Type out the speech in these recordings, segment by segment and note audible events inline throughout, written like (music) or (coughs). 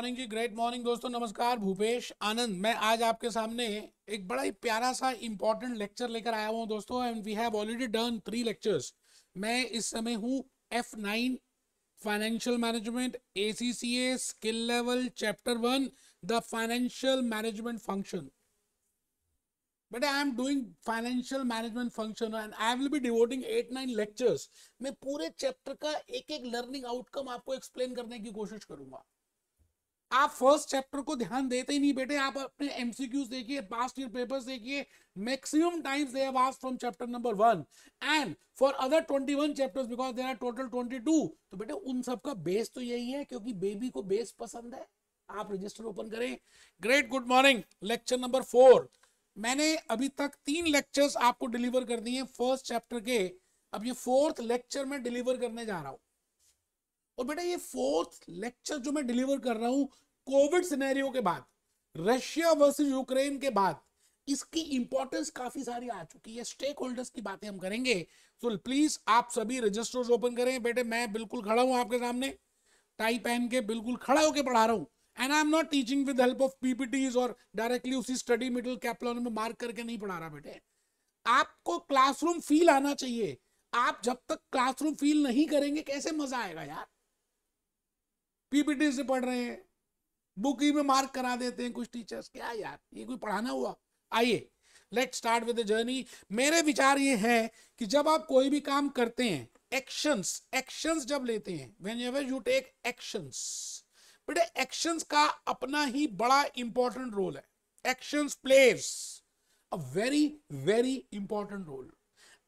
Morning जी great morning दोस्तों नमस्कार भूपेश आनंद मैं आज आपके सामने एक बड़ा ही प्यारा सा इंपॉर्टेंट लेक्चर लेकर आया हूँ दोस्तों and we have already done three lectures मैं इस समय हूँ F nine financial management A C C A skill level chapter one the financial management function but I am doing financial management function and I will be devoting eight nine lectures मैं पूरे chapter का एक एक learning outcome आपको explain करने की कोशिश करूंगा आप फर्स्ट चैप्टर को ध्यान देते ही नहीं बेटे आप अपने एमसीक्यूज देखिए पास्ट ईयर पेपर्स देखिए maximum times they have asked from chapter number 1 and for other 21 chapters because there are total 22 तो बेटे उन सब का बेस तो यही है क्योंकि बेबी को बेस पसंद है आप रजिस्टर ओपन करें great good morning lecture number 4 मैंने अभी तक तीन लेक्चर्स आपको डिलीवर कर दिए हैं फर्स्ट चैप्टर के अब ये फोर्थ लेक्चर में डिलीवर करने जा रहा हूं और बेटा ये फोर्थ लेक्चर जो मैं डिलीवर कर रहा हूं कोविड सिनेरियो के बाद रशिया वर्सेस यूक्रेन के बाद इसकी इंपॉर्टेंस काफी सारी आ चुकी है स्टेक होल्डर्स की बातें हम करेंगे तो प्लीज आप सभी रजिस्टर्स ओपन करें बेटे मैं बिल्कुल खड़ा हूं आपके सामने टाई पहन के बिल्कुल खड़ा होकर पढ़ा रहा हूं and I am not teaching with help of PPTs और डायरेक्टली उसी स्टडी मिडिल कैपलॉन में मार्क करके नहीं पढ़ा रहा बेटे आपको क्लासरूम फील आना चाहिए आप जब तक क्लासरूम फील नहीं करेंगे कैसे मजा आएगा यार पीपीटी से पढ़ रहे हैं बुक ही में मार्क करा देते हैं कुछ टीचर्स क्या यार ये कोई पढ़ाना हुआ आइए लेट स्टार्ट विद जर्नी मेरे विचार ये है कि जब आप कोई भी काम करते हैं एक्शंस एक्शंस जब लेते हैं whenever you take actions बेटे एक्शंस का अपना ही बड़ा इंपॉर्टेंट रोल है actions place a very very important role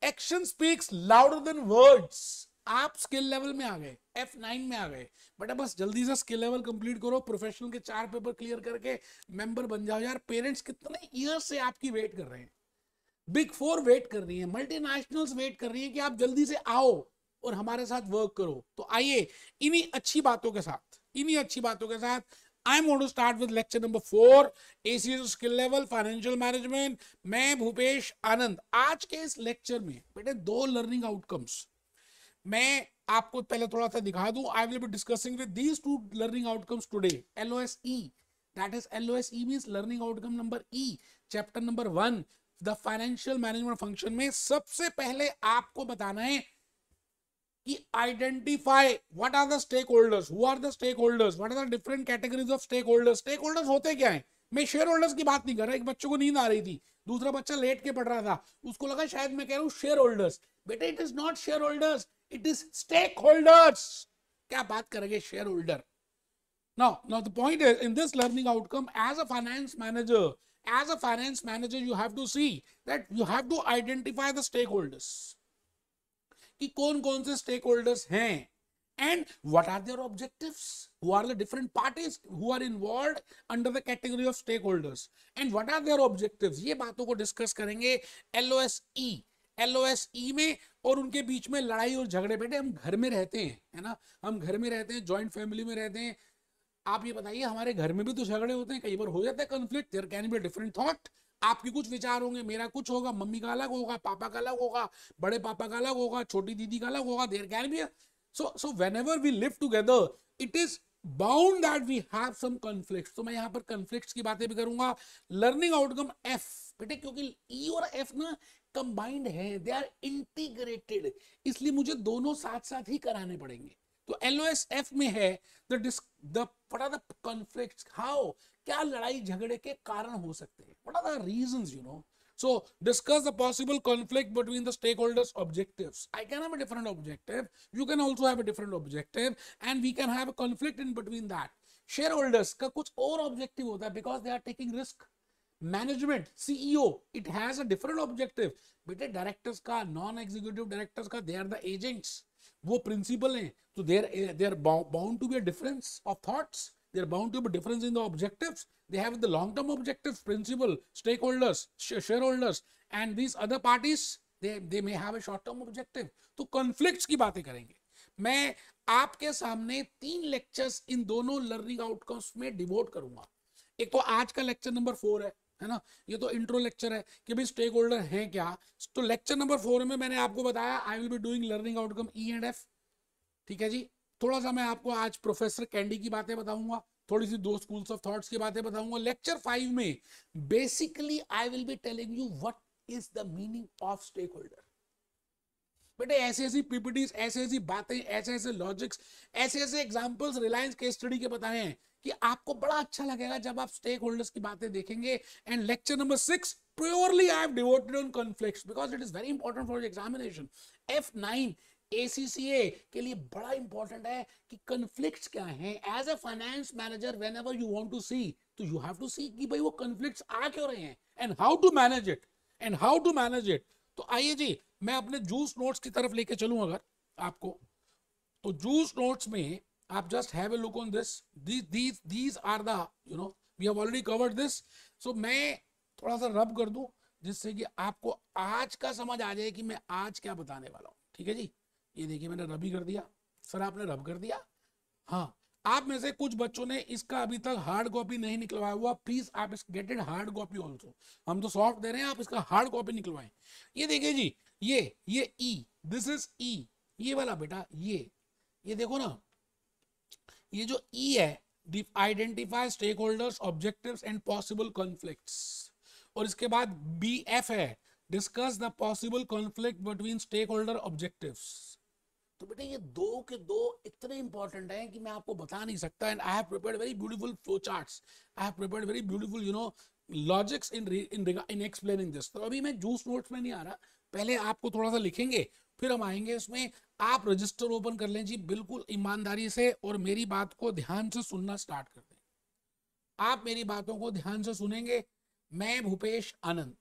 action speaks louder than words आप स्किल लेवल में आ गए एफ नाइन में आ गए बेटा बस जल्दी से स्किल लेवल कंप्लीट करो प्रोफेशनल के चार पेपर क्लियर करके मेंबर बन जाओ यार पेरेंट्स कितने ईयर से आपकी वेट कर रहे हैं बिग फोर वेट कर रही है मल्टीनेशनल्स वेट कर रही है कि आप जल्दी से आओ और हमारे साथ वर्क करो तो आइए इन्हीं अच्छी बातों के साथ इन्हीं अच्छी बातों के साथ I am to start with lecture number four ACS skill level financial management मैं भूपेश आनंद आज के इस लेक्चर में बेटे दो लर्निंग आउटकम्स मैं आपको पहले थोड़ा सा दिखा दूं I will be discussing with these two learning outcomes today LOSE that is LOSE means learning outcome number E chapter number one the financial management function में सबसे पहले आपको बताना है कि identify what are the stakeholders who are the stakeholders what are the different categories of stakeholders stakeholders होते क्या हैं मैं शेयर होल्डर्स की बात नहीं कर रहा एक बच्चे को नींद आ रही थी दूसरा बच्चा लेट के पढ़ रहा था उसको लगा शायद मैं कह रहा हूँ शेयर होल्डर्स बेटा इट इज नॉट shareholders It is stakeholders. क्या बात करेंगे share Now, now the point is in this learning outcome, as a finance manager, as a finance manager, you have to see that you have to identify the stakeholders. कि कौन कौन से stakeholders हैं and what are their objectives who are the different parties who are involved under the category of stakeholders and what are their objectives ye baaton ko discuss karenge lose L E e में और उनके बीच में लड़ाई और झगड़े बेटे हम घर में रहते हैं है ना हम घर में रहते हैं ज्वाइंट फैमिली में रहते हैं आप ये बताइए हमारे घर में भी तो झगड़े होते हैं कई बार हो जाते हैं conflict there can be different thought आपके कुछ विचार होंगे मेरा कुछ होगा मम्मी का अलग होगा पापा का अलग होगा बड़े पापा का अलग होगा छोटी दीदी का अलग होगा there can be so so whenever we live together it is bound that we have some conflict तो मैं यहाँ पर कॉन्फ्लिक्ट की बातें भी करूंगा लर्निंग आउटकम एफ बेटे क्योंकि ई e और एफ ना कंबाइंड है दे आर इंटीग्रेटेड इसलिए मुझे दोनों साथ साथ ही कराने पड़ेंगे तो एलओएसएफ में है the the what are the conflicts how क्या लड़ाई झगड़े के कारण हो सकते हैं what are the reasons you know So discuss the possible conflict between the stakeholders' objectives. I can have a different objective. You can also have a different objective, and we can have a conflict in between that. Shareholders का कुछ और objective होता है because they are taking risk. Management CEO it has a different objective बेटे directors का non executive directors का they are the agents वो principal हैं तो there they are bound to be a difference of thoughts they are bound to be difference in the objectives they have the long term objective principal stakeholders shareholders and these other parties they they may have a short term objective तो conflicts की बातें करेंगे मैं आपके सामने तीन lectures इन दोनों learning outcomes में डिवोट करूंगा एक तो आज का लेक्चर नंबर फोर है है ना ये तो इंट्रो लेक्चर है कि भाई स्टेक होल्डर है क्या तो लेक्चर नंबर फोर में मैंने आपको बताया I will be doing learning outcome E and F ठीक है जी थोड़ा सा मैं आपको आज प्रोफेसर कैंडी की बातें बताऊंगा थोड़ी सी दो स्कूल्स ऑफ थॉट्स की बातें बताऊंगा लेक्चर फाइव में basically I will be telling you what is the meaning of stakeholder बेटे ऐसे ऐसी पीपीटीज ऐसे ऐसी बातें ऐसे ऐसे लॉजिक्स ऐसे ऐसे एग्जाम्पल्स रिलायंस के स्टडी के बताए हैं कि आपको बड़ा अच्छा लगेगा जब आप स्टेक होल्डर्स की बातें देखेंगे and lecture number six purely I have devoted on conflicts because it is very important for examination F nine ACCA के लिए बड़ा इंपॉर्टेंट है कि कॉन्फ्लिक्ट्स क्या हैं as a finance manager whenever you want to see तो you have to सी कि भाई वो कॉन्फ्लिक्ट्स आ क्यों रहे हैं and how to manage it and how to manage it तो आइए जी मैं अपने जूस नोट्स की तरफ लेके चलूं अगर आपको तो जूस नोट्स में आप just have a look on this these these are the you know we have already covered this so मैं थोड़ा सा रब कर दूं जिससे कि आपको आज का समझ आ जाए कि मैं आज क्या बताने वाला हूं ठीक है जी ये देखिए मैंने रब ही कर दिया सर आपने रब कर दिया हाँ आप में से कुछ बच्चों ने इसका अभी तक हार्ड कॉपी नहीं निकलवाया हुआ प्लीज आप इस get it hard copy also हम तो सॉफ्ट दे रहे हैं आप इसका हार्ड कॉपी निकलवाए ये देखिए जी ये ये ई दिस इज ई ये वाला बेटा ये ये देखो ना ये जो ई e है identify stakeholders objective and possible conflict और इसके बाद बी एफ है discuss the possible conflict between stakeholders objective तो बेटे ये दो के दो इतने इंपॉर्टेंट हैं कि मैं आपको बता नहीं सकता and I have prepared very beautiful flow charts I have prepared very beautiful you know logics in in in explaining this तो अभी मैं जूस नोट्स में नहीं आ रहा पहले आपको थोड़ा सा लिखेंगे फिर हम आएंगे इसमें आप रजिस्टर ओपन कर लें जी बिल्कुल ईमानदारी से और मेरी बात को ध्यान से सुनना स्टार्ट कर दें आप मेरी बातों को ध्यान से सुनेंगे मैं भूपेश आनंद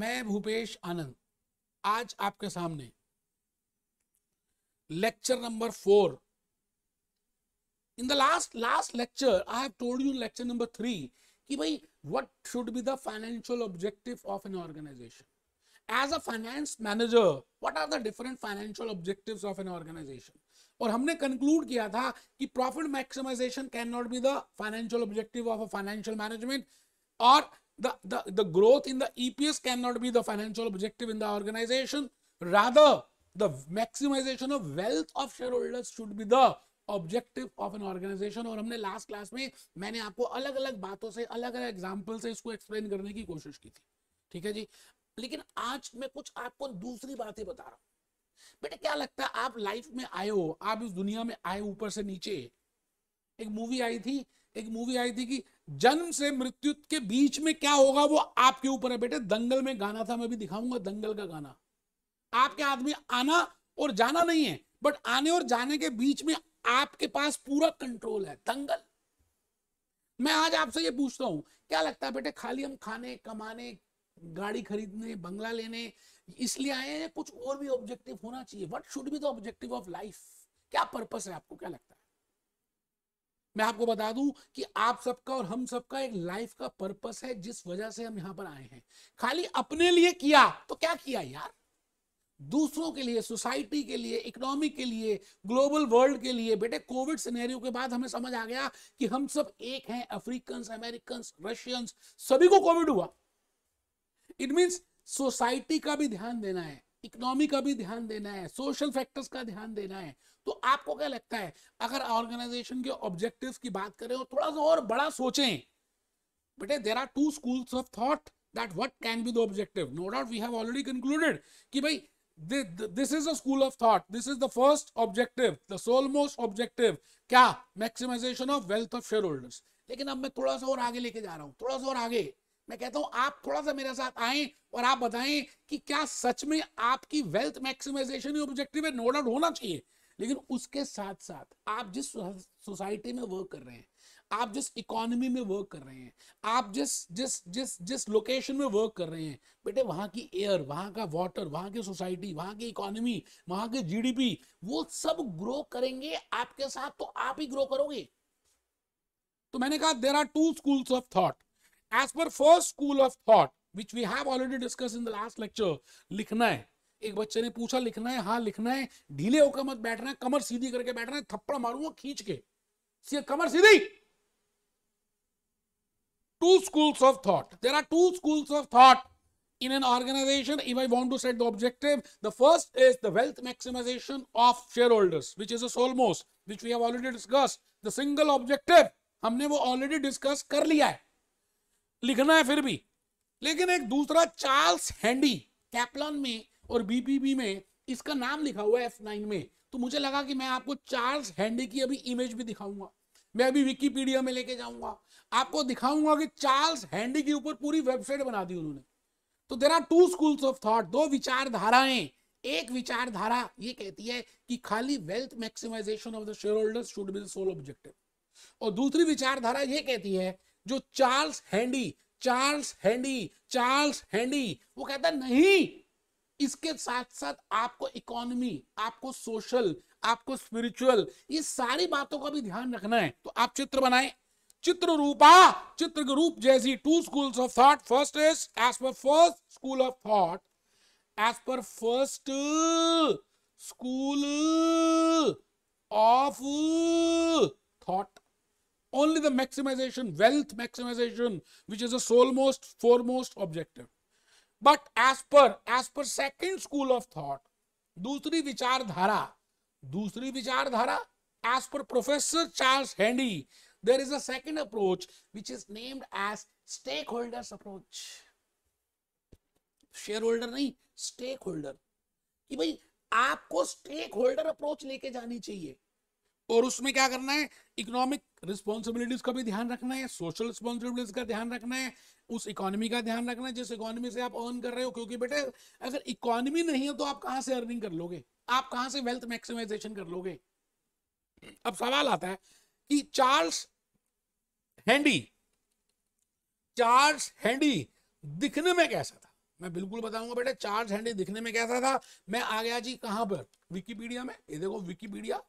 मैं भूपेश आनंद आज आपके सामने lecture number four in the last last lecture I have told you lecture number three कि भाई what should be the financial objective of an organization as a finance manager what are the different financial objective of an organization और हमने conclude किया था कि profit maximization can not be the financial objective of a financial management और the growth in the EPS can not be the financial objective in the organization organization. The maximization of wealth of shareholders should be the objective of an organization और हमने last class में मैंने आपको अलग अलग बातों से अलग अलग एग्जाम्पल से इसको एक्सप्लेन करने की कोशिश की थी ठीक है जी लेकिन आज मैं कुछ आपको दूसरी बातें बता रहा हूं बेटा क्या लगता है आप लाइफ में आए हो आप इस दुनिया में आए ऊपर से नीचे एक मूवी आई थी एक मूवी आई थी कि जन्म से मृत्यु के बीच में क्या होगा वो आपके ऊपर है बेटे दंगल में गाना था मैं भी दिखाऊंगा दंगल का गाना आपके आदमी आना और जाना नहीं है बट आने और जाने के बीच में आपके पास पूरा कंट्रोल है दंगल मैं आज आपसे ये पूछता हूं क्या लगता है बेटे खाली हम खाने कमाने गाड़ी खरीदने बंगला लेने इसलिए आए हैं कुछ और भी ऑब्जेक्टिव होना चाहिए what should be the objective of life क्या पर्पस है आपको क्या लगता है मैं आपको बता दूं कि आप सबका और हम सबका एक लाइफ का पर्पस है जिस वजह से हम यहां पर आए हैं खाली अपने लिए किया तो क्या किया यार दूसरों के लिए सोसाइटी के लिए इकोनॉमी के लिए ग्लोबल वर्ल्ड के लिए बेटे कोविड सिनेरियो के बाद हमें समझ आ गया कि हम सब एक हैं अफ्रीकन अमेरिकन रशियंस सभी को कोविड हुआ इट मीन्स सोसाइटी का भी ध्यान देना है इकोनॉमी का भी ध्यान देना है सोशल फैक्टर्स का ध्यान देना है तो आपको क्या लगता है अगर ऑर्गेनाइजेशन के ऑब्जेक्टिव की बात करें और थोड़ा सा और बड़ा सोचें बेटे there are two schools of thought that what can be the objective no doubt we have already concluded कि भाई this is a school of thought this is the first objective the sole most objective क्या maximization of wealth of shareholders लेकिन अब मैं थोड़ा सा और आगे लेके जा रहा हूँ थोड़ा सा और आगे मैं कहता हूं आप थोड़ा सा मेरे साथ आए और आप बताएं कि क्या सच में आपकी वेल्थ मैक्सिमाइजेशन ऑब्जेक्टिव है नो डाउट होना चाहिए लेकिन उसके साथ साथ आप जिस सोसाइटी में वर्क कर रहे हैं आप जिस इकोनॉमी में वर्क कर रहे हैं आप जिस जिस जिस जिस लोकेशन में वर्क कर रहे हैं बेटे वहां की एयर वहां का वाटर वहां की सोसाइटी वहां की इकोनॉमी वहां के जीडीपी वो सब ग्रो करेंगे आपके साथ तो आप ही ग्रो करोगे तो मैंने कहा there are two schools of thought as per first school of thought which we have already discuss in the last lecture लिखना है एक बच्चे ने पूछा लिखना है हाँ लिखना है ढीले होकर मत बैठना है कमर सीधी करके बैठना है थप्पड़ मारूंगा खींच के कमर सीधी two schools of thought there are two schools of thought in an organization if I want to set the objective the first is the wealth maximization of shareholders which is almost which we have already discuss the single objective हमने वो already discuss कर लिया है लिखना है फिर भी लेकिन एक दूसरा चार्ल्स हैंडी कैप्लॉन में और बीपीबी में इसका नाम लिखा हुआ है एफ नाइन में तो मुझे लगा कि मैं आपको चार्ल्स हैंडी की अभी इमेज भी दिखाऊंगा मैं अभी विकीपीडिया में लेके जाऊंगा आपको दिखाऊंगा कि चार्ल्स हैंडी के ऊपर पूरी वेबसाइट बना दी उन्होंने तो there are two schools of thought दो विचारधाराएं एक विचारधारा ये कहती है कि खाली wealth maximization of the shareholders should be the sole objective और दूसरी विचारधारा ये कहती है जो Charles Handy Charles Handy Charles Handy वो कहता है नहीं इसके साथ साथ आपको इकोनॉमी आपको सोशल आपको स्पिरिचुअल ये सारी बातों का भी ध्यान रखना है तो आप चित्र बनाए चित्र रूपा चित्र रूप जैसी two school of thought first is as per first school of thought as per first school of thought only the maximization, wealth maximization, which is a sole most, foremost objective. But as per, as per second school of thought, दूसरी विचारधारा दूसरी विचारधारा as per professor charles handy there is a second approach which is named as stakeholders approach shareholder nahi stakeholder ki bhai aapko stakeholder approach leke jani chahiye और उसमें क्या करना है economic responsibilities का भी ध्यान रखना है सोशल रिस्पॉन्सिबिलिटीज का ध्यान रखना है उस इकोनॉमी का ध्यान रखना है जिस इकोनॉमी से आप अर्न कर रहे हो क्योंकि बेटे अगर इकोनॉमी नहीं है तो आप कहां से अर्निंग कर लोगे आप कहां से वेल्थ मैक्सिमाइजेशन कर लोगे अब सवाल आता है कि चार्ल्स हैंडी चार्ल्स हैंडी दिखने में कैसा था मैं बिल्कुल बताऊंगा बेटे चार्ल्स हैंडी दिखने में कैसा था मैं आ गया जी कहां पर विकीपीडिया में ये देखो विकीपीडिया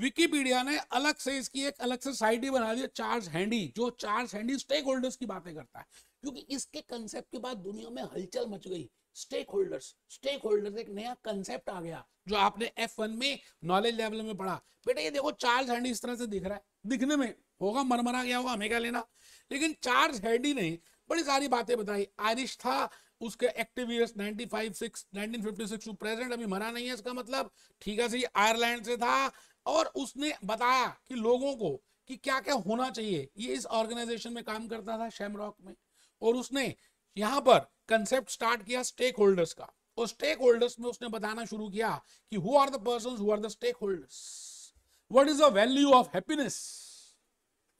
विकीपीडिया ने अलग से इसकी एक अलग से साइड ही बना दी चार्ज हैंडी जो चार्ज हैंडी स्टेक होल्डर्स की बातें करता है क्योंकि इसके कंसेप्ट के बाद दुनिया में हलचल मच गई स्टेक होल्डर्स स्टेक होल्डर्स एक नया कंसेप्ट आ गया जो आपने एफ वन में नॉलेज लेवल में पढ़ा बेटा ये देखो चार्ज हैंडी इस तरह से दिख रहा है दिखने में होगा मरमरा गया होगा हमें क्या लेना लेकिन चार्ज हैंडी ने बड़ी सारी बातें बताई आयरिश था उसके एक्टिव ईयर्स 95 6 1956 टू प्रेजेंट अभी मरा नहीं है इसका मतलब ठीक है सही आयरलैंड से था और उसने बताया कि लोगों को कि क्या क्या होना चाहिए ये इस ऑर्गेनाइजेशन में काम करता था शेमरॉक में और उसने यहाँ पर कंसेप्ट स्टार्ट किया स्टेक होल्डर्स का और स्टेक होल्डर्स में उसने बताना शुरू किया कि who are the person who are the stakeholders what is the value of happiness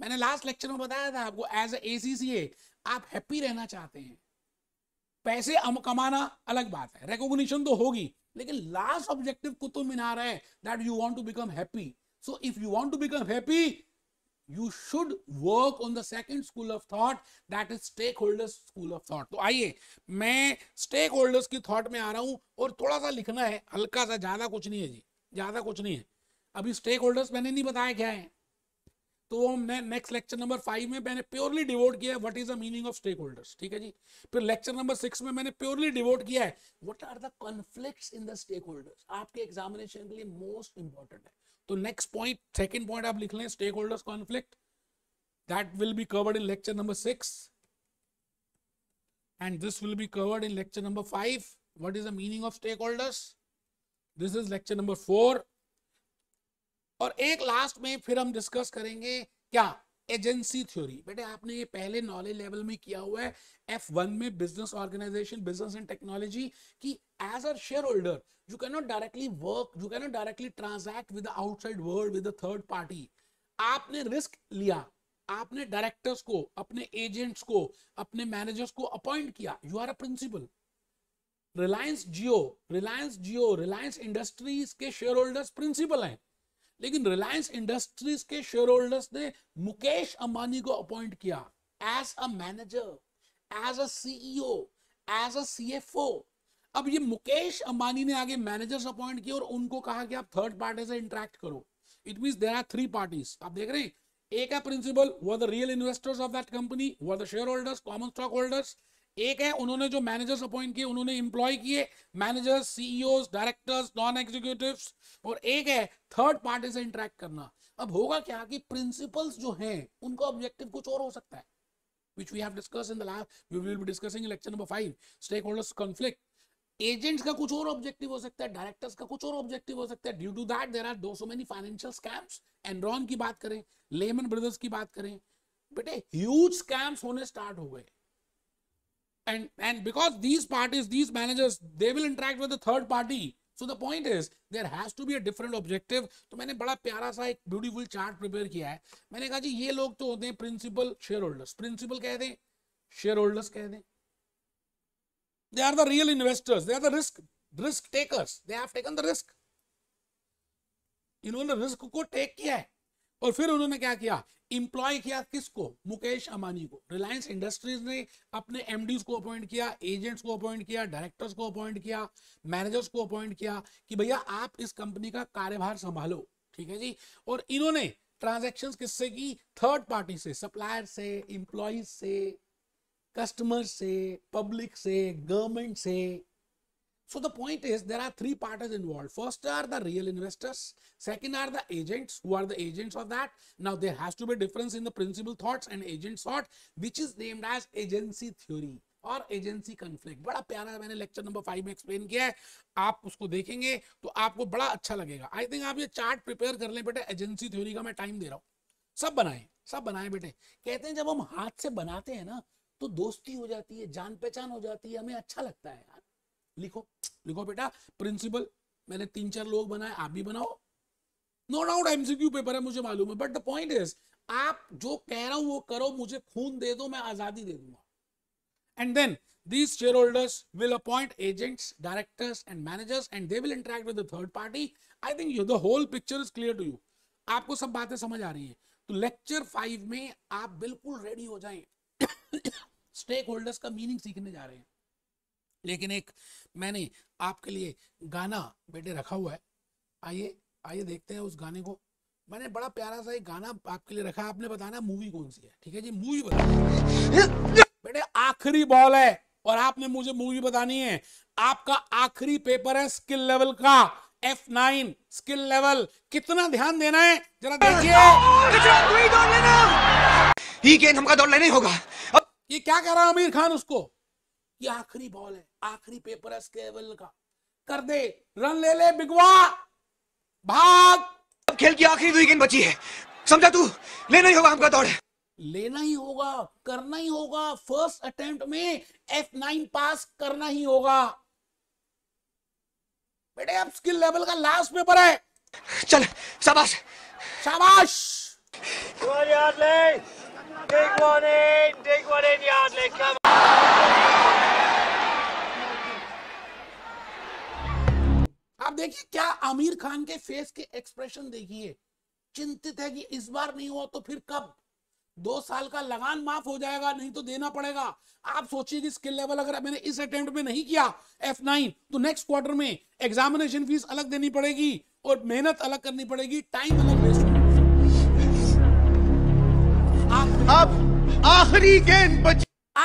मैंने लास्ट लेक्चर में बताया था आपको एज ए आप हैप्पी रहना चाहते हैं पैसे कमाना अलग बात है रिकॉग्निशन तो होगी लेकिन लास्ट ऑब्जेक्टिव कुतुब मीनार है that you want to become happy so if you want to become happy you should work on the second school of thought that is stakeholders school of thought तो आइए मैं stake stakeholders की thought में आ रहा हूं और थोड़ा सा लिखना है हल्का सा ज्यादा कुछ नहीं है जी ज्यादा कुछ नहीं है अभी स्टेक होल्डर्स मैंने नहीं बताया क्या है तो वो हमने नेक्स्ट लेक्चर नंबर फाइव में मैंने प्योरली डिवोट किया है what is the meaning of stakeholders ठीक है जी फिर लेक्चर नंबर सिक्स में मैंने प्योरली डिवोट किया है what are the conflicts in the stakeholders आपके एग्जामिनेशन के लिए मोस्ट इंपॉर्टेंट है तो नेक्स्ट पॉइंट सेकेंड पॉइंट आप लिख लें stakeholders conflict that will be covered in lecture number six and this will be covered in lecture number five 5 is the meaning of stakeholders this is lecture number four और एक last में फिर हम discuss करेंगे क्या agency theory बेटे आपने ये पहले नॉलेज लेवल में किया हुआ है एफ वन में business organization business and technology की as a shareholder you can not directly work you can not directly transact with outside world with third party आपने रिस्क लिया आपने डायरेक्टर्स को अपने एजेंट्स को अपने मैनेजर्स को अपॉइंट किया you are a principal Reliance Jio Reliance Jio Reliance Industries के शेयर होल्डर्स प्रिंसिपल हैं लेकिन रिलायंस इंडस्ट्रीज के शेयर होल्डर्स ने मुकेश अंबानी को अपॉइंट किया as a manager as a CEO as a CFO अब ये मुकेश अंबानी ने आगे मैनेजर्स अपॉइंट किए और उनको कहा कि आप थर्ड पार्टी से इंटरेक्ट करो it mean there are three parties आप देख रहे हैं एक है प्रिंसिपल वो the real investors of that company वो the shareholders common stockholders एक है उन्होंने जो मैनेजर्स अपॉइंट किए उन्होंने इंप्लॉय किए managers CEO directors non executive और एक है थर्ड पार्टी से इंटरेक्ट करना अब होगा क्या कि प्रिंसिपल्स जो हैं उनका ऑब्जेक्टिव कुछ और हो सकता है which we have discussed in the lab we will be discussing in lecture number 5 stakeholders conflict agents का कुछ और ऑब्जेक्टिव हो सकता है डायरेक्टर्स का कुछ और ऑब्जेक्टिव हो सकता है due to that there are दो so many financial scams Enron की बात करें लेमन ब्रदर्स की बात करें बेटे ह्यूज स्कैम्स होने स्टार्ट हो गए and and because these parties these managers they will interact with the third party so the point is there has to be a different objective so i prepared a beautiful chart prepare kiya hai maine kaha ji ye log to hote hain principal shareholders principal keh de shareholders keh de they are the real investors they are the risk risk takers they have taken the risk इन्होंने risk को take किया है और फिर उन्होंने क्या किया employee किया किसको मुकेश अंबानी को रिलायंस इंडस्ट्रीज ने अपने एमडीज को अपॉइंट किया एजेंट्स को अपॉइंट किया डायरेक्टर्स को अपॉइंट किया मैनेजर्स को अपॉइंट किया कि भैया आप इस कंपनी का कार्यभार संभालो ठीक है जी और इन्होंने ट्रांजेक्शन किससे की थर्ड पार्टी से सप्लायर से इंप्लॉय से कस्टमर से पब्लिक से गवर्नमेंट से So the point is there are three parties involved. First are the real investors. Second are the agents. Who are the agents of that? Now there has to be difference in the principal thoughts and agent thought which is named as agency theory और agency conflict बड़ा प्यारा मैंने lecture number five में explain किया है आप उसको देखेंगे तो आपको बड़ा अच्छा लगेगा आई थिंक आप ये चार्ट प्रिपेयर कर लें बेटे एजेंसी थ्योरी का मैं टाइम दे रहा हूँ सब बनाए सब बनाए बेटे कहते हैं जब हम हाथ से बनाते हैं ना तो दोस्ती हो जाती है जान पहचान हो जाती है हमें अच्छा लगता है लिखो लिखो बेटा प्रिंसिपल मैंने तीन चार लोग बनाए आप भी बनाओ नो डाउट एमसीक्यू पेपर है मुझे मालूम है बट द पॉइंट इज आप जो कह रहा हूं वो करो मुझे खून दे दो मैं आजादी दे दूंगा and then these shareholders will appoint agents directors and managers and they will interact with the third party I think you the whole picture is clear to you आपको सब बातें समझ आ रही है तो लेक्चर फाइव में आप बिल्कुल रेडी हो जाएं स्टेक (coughs) होल्डर्स का मीनिंग सीखने जा रहे हैं लेकिन एक मैंने आपके लिए गाना बेटे रखा हुआ है आइए आइए देखते हैं उस गाने को मैंने बड़ा प्यारा सा एक गाना आपके लिए रखा आपने बताना मूवी कौन सी है ठीक है जी मूवी बताना बेटे आखिरी बॉल है और आपने मुझे मूवी बतानी है आपका आखिरी पेपर है स्किल लेवल का F9 स्किल लेवल कितना ध्यान देना है जरा देखिए ही गेंद हमका दौड़ लेना ही होगा अब ये क्या कह रहा है आमिर खान उसको ये आखिरी बॉल है आखिरी पेपर है स्केवल का कर दे रन ले ले बिगवा भाग अब खेल की आखिरी दो गेंद बची है समझा तू लेना ही होगा हमका दौड़ लेना ही होगा करना ही होगा फर्स्ट अटेम्प्ट में एफ नाइन पास करना ही होगा बेटे अब स्किल लेवल का लास्ट पेपर है चल शाबाश शाबाश One ले leg. Take one in. Take one in yard leg. देखिए क्या आमिर खान के फेस के एक्सप्रेशन देखिए चिंतित है कि इस बार नहीं हुआ तो फिर कब दो साल का लगान माफ हो जाएगा नहीं तो देना पड़ेगा आप सोचिए कि स्किल लेवल अगर मैंने इस अटेम्प्ट में नहीं किया एफ नाइन तो नेक्स्ट क्वार्टर में एग्जामिनेशन फीस अलग देनी पड़ेगी और मेहनत अलग करनी पड़ेगी टाइम अलग वेस्ट अब आखिरी गेंद बची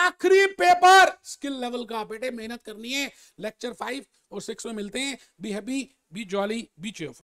आखिरी पेपर स्किल लेवल का बेटे मेहनत करनी है लेक्चर फाइव और सिक्स में मिलते हैं be happy be jolly be cheerful